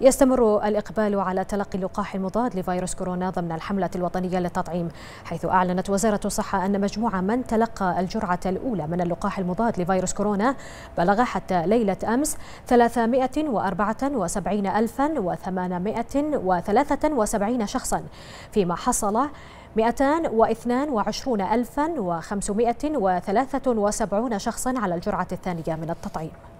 يستمر الإقبال على تلقي اللقاح المضاد لفيروس كورونا ضمن الحملة الوطنية للتطعيم حيث أعلنت وزارة الصحة أن مجموع من تلقى الجرعة الأولى من اللقاح المضاد لفيروس كورونا بلغ حتى ليلة أمس 374873 شخصا فيما حصل 222573 شخصا على الجرعة الثانية من التطعيم